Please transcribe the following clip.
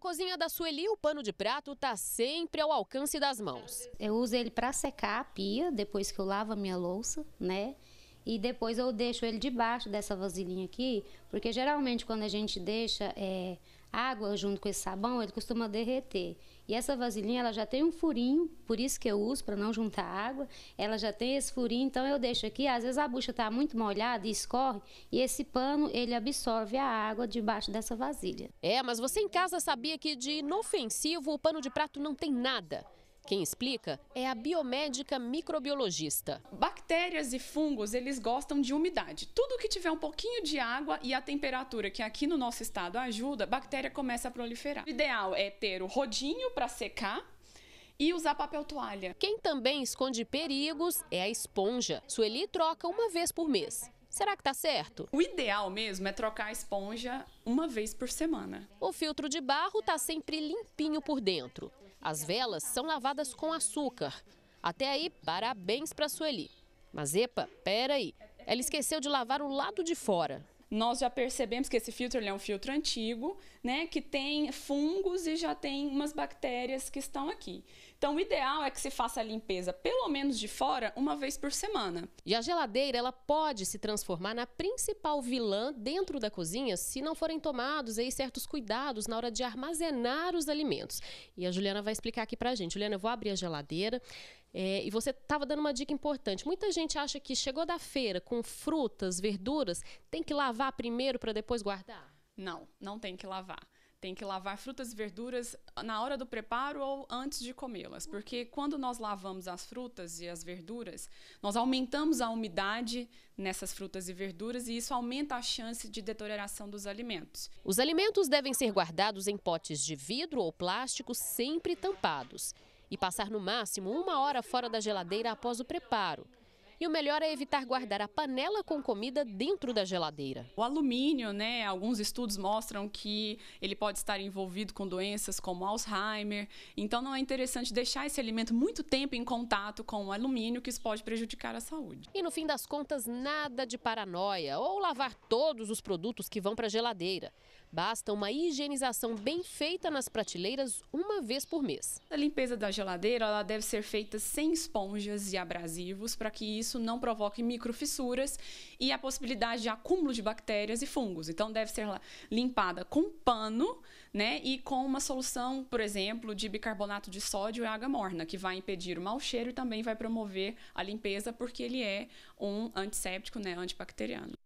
cozinha da Sueli, o pano de prato está sempre ao alcance das mãos. Eu uso ele para secar a pia, depois que eu lavo a minha louça, né? E depois eu deixo ele debaixo dessa vasilhinha aqui, porque geralmente quando a gente deixa é, água junto com esse sabão, ele costuma derreter. E essa vasilinha, ela já tem um furinho, por isso que eu uso, para não juntar água. Ela já tem esse furinho, então eu deixo aqui. Às vezes a bucha está muito molhada e escorre, e esse pano, ele absorve a água debaixo dessa vasilha. É, mas você em casa sabia que de inofensivo o pano de prato não tem nada. Quem explica é a biomédica microbiologista. Bactérias e fungos, eles gostam de umidade. Tudo que tiver um pouquinho de água e a temperatura que aqui no nosso estado ajuda, bactéria começa a proliferar. O ideal é ter o rodinho para secar e usar papel toalha. Quem também esconde perigos é a esponja. Sueli troca uma vez por mês. Será que tá certo? O ideal mesmo é trocar a esponja uma vez por semana. O filtro de barro tá sempre limpinho por dentro. As velas são lavadas com açúcar. Até aí, parabéns para Sueli. Mas epa, peraí, ela esqueceu de lavar o lado de fora nós já percebemos que esse filtro é um filtro antigo, né, que tem fungos e já tem umas bactérias que estão aqui. Então, o ideal é que se faça a limpeza, pelo menos de fora, uma vez por semana. E a geladeira, ela pode se transformar na principal vilã dentro da cozinha se não forem tomados aí certos cuidados na hora de armazenar os alimentos. E a Juliana vai explicar aqui pra gente. Juliana, eu vou abrir a geladeira, é, e você estava dando uma dica importante. Muita gente acha que chegou da feira com frutas, verduras, tem que lavar primeiro para depois guardar? Não, não tem que lavar. Tem que lavar frutas e verduras na hora do preparo ou antes de comê-las, porque quando nós lavamos as frutas e as verduras, nós aumentamos a umidade nessas frutas e verduras e isso aumenta a chance de deterioração dos alimentos. Os alimentos devem ser guardados em potes de vidro ou plástico sempre tampados e passar no máximo uma hora fora da geladeira após o preparo. E o melhor é evitar guardar a panela com comida dentro da geladeira. O alumínio, né? Alguns estudos mostram que ele pode estar envolvido com doenças como Alzheimer. Então não é interessante deixar esse alimento muito tempo em contato com o alumínio, que isso pode prejudicar a saúde. E no fim das contas, nada de paranoia ou lavar todos os produtos que vão para a geladeira. Basta uma higienização bem feita nas prateleiras uma vez por mês. A limpeza da geladeira ela deve ser feita sem esponjas e abrasivos para que isso não provoque microfissuras e a possibilidade de acúmulo de bactérias e fungos. Então deve ser limpada com pano, né, e com uma solução, por exemplo, de bicarbonato de sódio e água morna, que vai impedir o mau cheiro e também vai promover a limpeza porque ele é um antisséptico, né, antibacteriano.